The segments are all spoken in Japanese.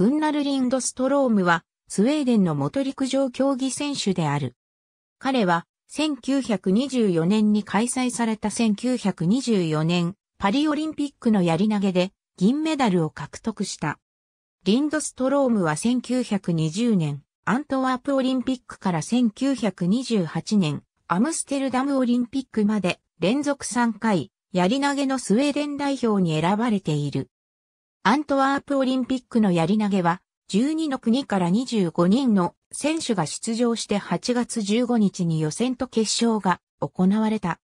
グンナル・リンドストロームは、スウェーデンの元陸上競技選手である。彼は、1924年に開催された1924年、パリオリンピックのやり投げで、銀メダルを獲得した。リンドストロームは1920年、アントワープオリンピックから1928年、アムステルダムオリンピックまで連続3回、やり投げのスウェーデン代表に選ばれている。アントワープオリンピックのやり投げは、12の国から25人の選手が出場して8月15日に予選と決勝が行われた。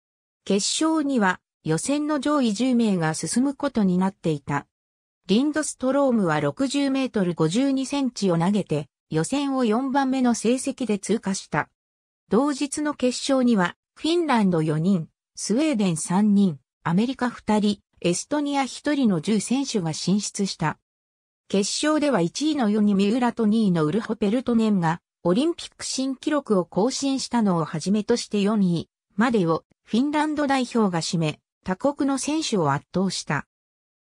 決勝には予選の上位10名が進むことになっていた。リンドストロームは60メートル52センチを投げて予選を4番目の成績で通過した。同日の決勝にはフィンランド4人、スウェーデン3人、アメリカ2人、エストニア一人の10選手が進出した。決勝では1位の4に三浦と2位のウルホペルトネンが、オリンピック新記録を更新したのをはじめとして4位までをフィンランド代表が占め、他国の選手を圧倒した。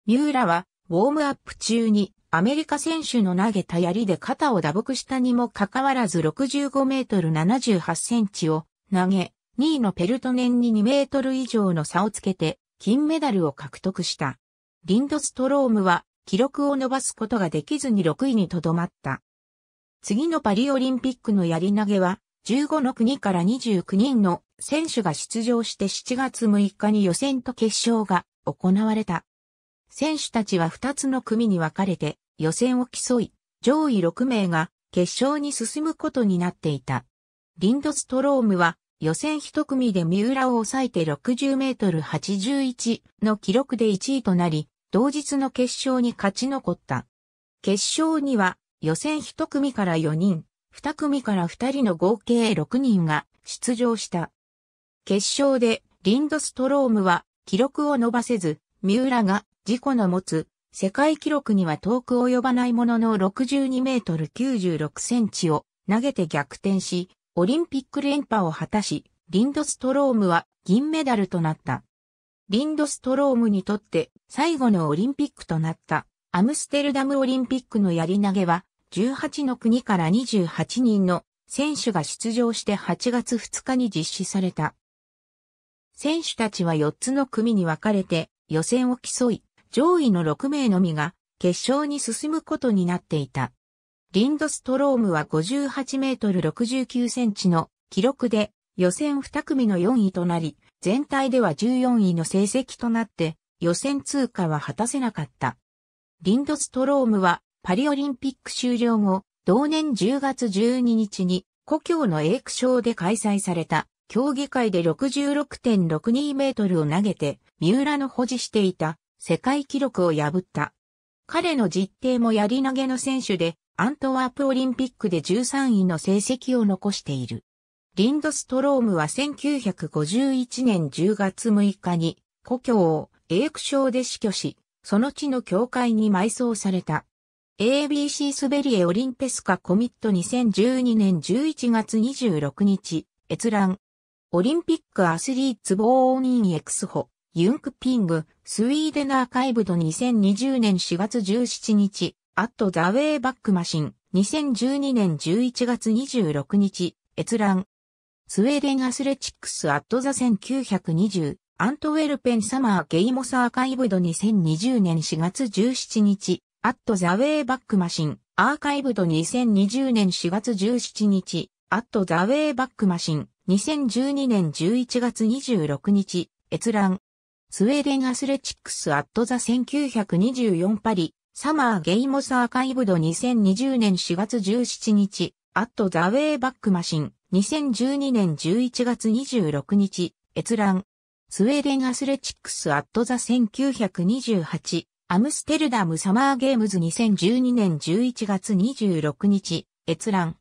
三浦は、ウォームアップ中にアメリカ選手の投げた槍で肩を打撲したにもかかわらず65メートル78センチを投げ、2位のペルトネンに2メートル以上の差をつけて金メダルを獲得した。リンドストロームは記録を伸ばすことができずに6位にとどまった。次のパリオリンピックのやり投げは15の国から29人の選手が出場して7月6日に予選と決勝が行われた。選手たちは2つの組に分かれて予選を競い、上位6名が決勝に進むことになっていた。リンドストロームは予選一組で三浦を抑えて60メートル81の記録で1位となり、同日の決勝に勝ち残った。決勝には予選一組から4人、二組から二人の合計6人が出場した。決勝でリンドストロームは記録を伸ばせず、三浦が自己の持つ世界記録には遠く及ばないものの62メートル96センチを投げて逆転し、オリンピック連覇を果たし、リンドストロームは銀メダルとなった。リンドストロームにとって最後のオリンピックとなったアムステルダムオリンピックのやり投げは18の国から28人の選手が出場して8月2日に実施された。選手たちは4つの組に分かれて予選を競い、上位の6名のみが決勝に進むことになっていた。リンドストロームは58メートル69センチの記録で予選2組の4位となり、全体では14位の成績となって予選通過は果たせなかった。リンドストロームはパリオリンピック終了後、同年10月12日に故郷のエイクショーで開催された競技会で66.62メートルを投げて三浦の保持していた世界記録を破った。彼の実定もやり投げの選手でアントワープオリンピックで13位の成績を残している。リンドストロームは1951年10月6日に故郷をエークーで死去し、その地の教会に埋葬された。ABC スベリエオリンペスカコミット2012年11月26日、閲覧。オリンピックアスリーツボーニンエクスホ、ユンクピング、スウィーデンアーカイブド2020年4月17日、アット・ザ・ウェイ・バック・マシン、2012年11月26日、閲覧。スウェーデン・アスレチックス・アット・ザ・1920、アントウェルペン・サマー・ゲイモス・アーカイブド2020年4月17日、アット・ザ・ウェイ・バック・マシン、アーカイブド2020年4月17日、アット・ザ・ウェイ・バック・マシン、2012年11月26日、閲覧。スウェーデン・アスレチックス・アット・ザ・1924パリ、サマー・ゲイモス・アーカイブド2020年4月17日、アット・ザ・ウェイ・バック・マシン、2012年11月26日、閲覧。スウェーデン・アスレチックス・アット・ザ・1928、アムステルダム・サマー・ゲームズ2012年11月26日、閲覧。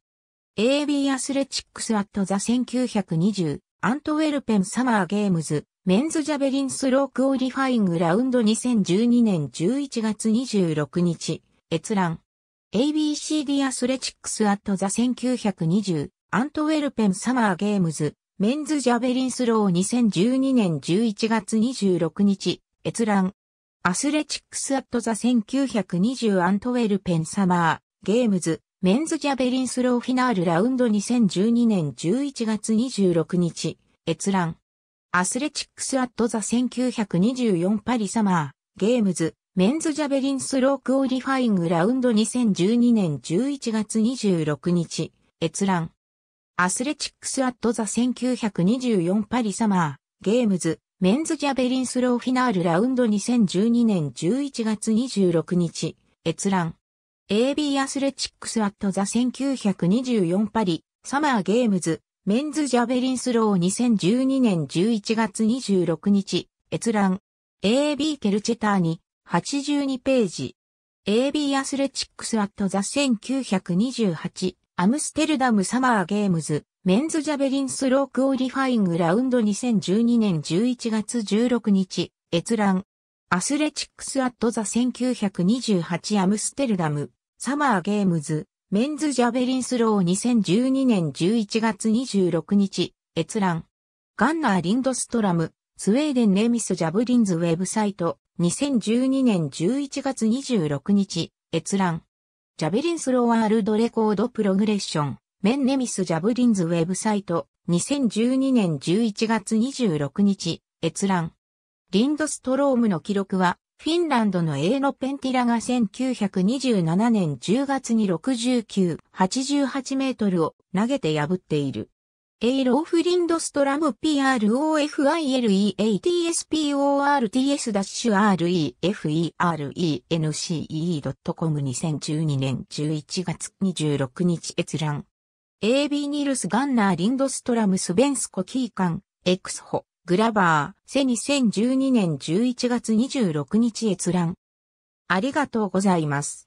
AB アスレチックス・アット・ザ・1920、アントウェルペン・サマー・ゲームズメンズジャベリンスロークオリファイングラウンド2012年11月26日、閲覧。ABC d アスレチックスアットザ1920アントウェルペンサマーゲームズメンズジャベリンスロー2012年11月26日閲覧アスレチックスアットザ1920アントウェルペンサマーゲームズメンズジャベリンスローフィナールラウンド2012年11月26日閲覧アスレチックス・アット・ザ・1924パリ・サマー、ゲームズ、メンズ・ジャベリン・スロー・クオリファイング・ラウンド2012年11月26日、閲覧。アスレチックス・アット・ザ・1924パリ・サマー、ゲームズ、メンズ・ジャベリン・スロー・フィナール・ラウンド2012年11月26日、閲覧。AB アスレチックス・アット・ザ・1924パリ、サマー・ゲームズ、メンズジャベリンスロー2012年11月26日、閲覧。AB ケルチェターに、82ページ。AB アスレチックスアットザ1928、アムステルダムサマーゲームズ、メンズジャベリンスロークオリファイングラウンド2012年11月16日、閲覧。アスレチックスアットザ1928アムステルダム、サマーゲームズ、メンズジャベリンスロー2012年11月26日、閲覧。ガンナー・リンドストラム、スウェーデンネミス・ジャブリンズウェブサイト、2012年11月26日、閲覧。ジャベリンスローワールドレコードプログレッション、メンネミス・ジャブリンズウェブサイト、2012年11月26日、閲覧。リンドストロームの記録は、フィンランドのエーペンティラが1927年10月に69、88メートルを投げて破っている。エローフリンドストラム PROFILEATSPORTS-REFERENCE.com2012 年11月26日閲覧。AB ニルス・ガンナー・リンドストラム・スベンスコ・キーカン、エクスホ。グラバー、セ2012年11月26日閲覧。ありがとうございます。